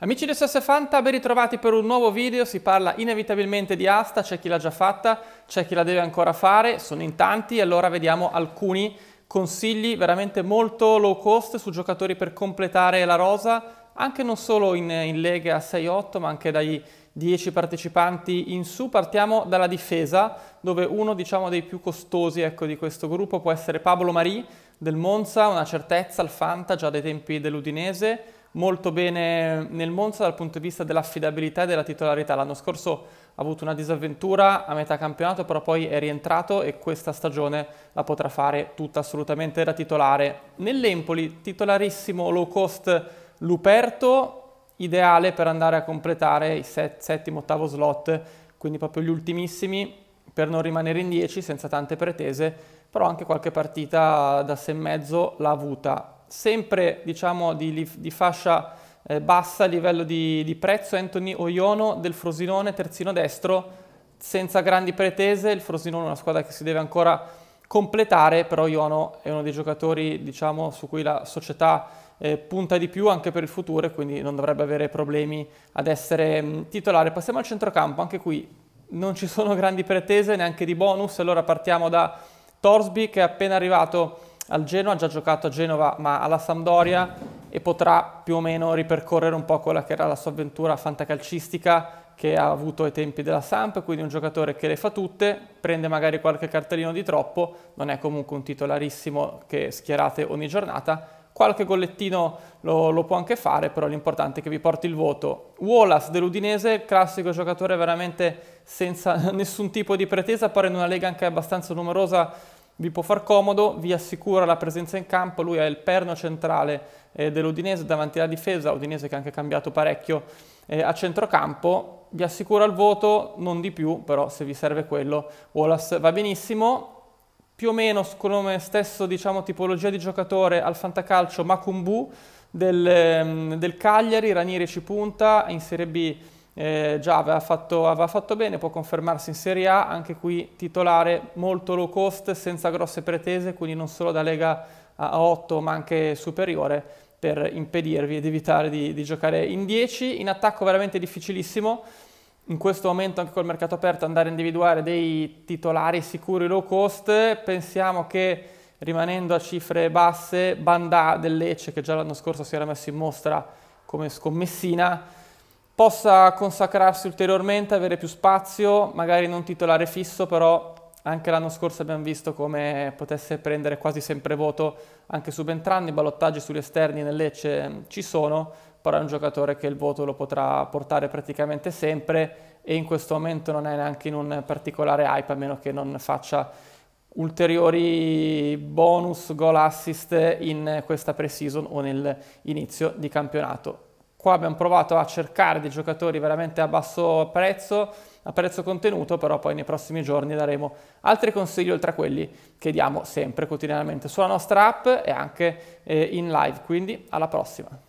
Amici di SS Fanta, ben ritrovati per un nuovo video, si parla inevitabilmente di asta, c'è chi l'ha già fatta, c'è chi la deve ancora fare, sono in tanti, allora vediamo alcuni consigli veramente molto low cost su giocatori per completare la rosa, anche non solo in, in leghe a 6-8 ma anche dai 10 partecipanti in su. Partiamo dalla difesa, dove uno diciamo, dei più costosi ecco, di questo gruppo può essere Pablo Marì del Monza, una certezza al Fanta già dai tempi dell'Udinese, molto bene nel Monza dal punto di vista dell'affidabilità e della titolarità. L'anno scorso ha avuto una disavventura a metà campionato, però poi è rientrato e questa stagione la potrà fare tutta assolutamente da titolare. Nell'Empoli, titolarissimo low cost Luperto, ideale per andare a completare i set, settimo, ottavo slot, quindi proprio gli ultimissimi, per non rimanere in 10 senza tante pretese, però anche qualche partita da e mezzo l'ha avuta sempre diciamo, di, di fascia eh, bassa a livello di, di, prezzo, Anthony Oyono del Frosinone, terzino destro, senza grandi pretese, il Frosinone è una squadra che si deve ancora completare, però Oyono è uno dei giocatori diciamo, su cui la società eh, punta di più anche per il futuro e quindi non dovrebbe avere problemi ad essere mh, mm, titolare. Passiamo al centrocampo, anche qui non ci sono grandi pretese neanche di bonus, allora partiamo da Torsby che è appena arrivato al Genoa, ha già giocato a Genova ma alla Sampdoria e potrà più o meno ripercorrere un po' quella che era la sua avventura fantacalcistica che ha avuto ai tempi della Samp, quindi un giocatore che le fa tutte, prende magari qualche cartellino di troppo, non è comunque un titolarissimo che schierate ogni giornata, qualche gollettino lo, lo, può anche fare, però l'importante è che vi porti il voto. Wallace dell'Udinese, classico giocatore veramente senza nessun tipo di pretesa, pare in una lega anche abbastanza numerosa vi può far comodo, vi assicura la presenza in campo, lui è il perno centrale eh, dell'Udinese davanti alla difesa, Udinese che ha anche cambiato parecchio eh, a centrocampo, vi assicura il voto, non di più, però se vi serve quello Wallace va benissimo, più o meno come stesso diciamo, tipologia di giocatore al fantacalcio Macumbu del, ehm, del Cagliari, Ranieri ci punta, in Serie B eh, già aveva fatto, aveva fatto, bene, può confermarsi in Serie A, anche qui titolare molto low cost, senza grosse pretese, quindi non solo da Lega a 8 ma anche superiore per impedirvi ed evitare di, di giocare in 10. In attacco veramente difficilissimo, in questo momento anche col mercato aperto andare a individuare dei titolari sicuri low cost, pensiamo che rimanendo a cifre basse, Bandà del Lecce che già l'anno scorso si era messo in mostra come scommessina, possa consacrarsi ulteriormente, avere più spazio, magari non titolare fisso, però anche l'anno scorso abbiamo visto come potesse prendere quasi sempre voto anche subentrando, i ballottaggi sugli esterni nel Lecce mm, ci sono, però è un giocatore che il voto lo potrà portare praticamente sempre e in questo momento non è neanche in un particolare hype a meno che non faccia ulteriori bonus, goal assist in questa pre-season o nell'inizio di campionato. Qua abbiamo provato a cercare dei giocatori veramente a basso prezzo, a prezzo contenuto, però poi nei prossimi giorni daremo altri consigli oltre a quelli che diamo sempre quotidianamente sulla nostra app e anche eh, in live. Quindi alla prossima!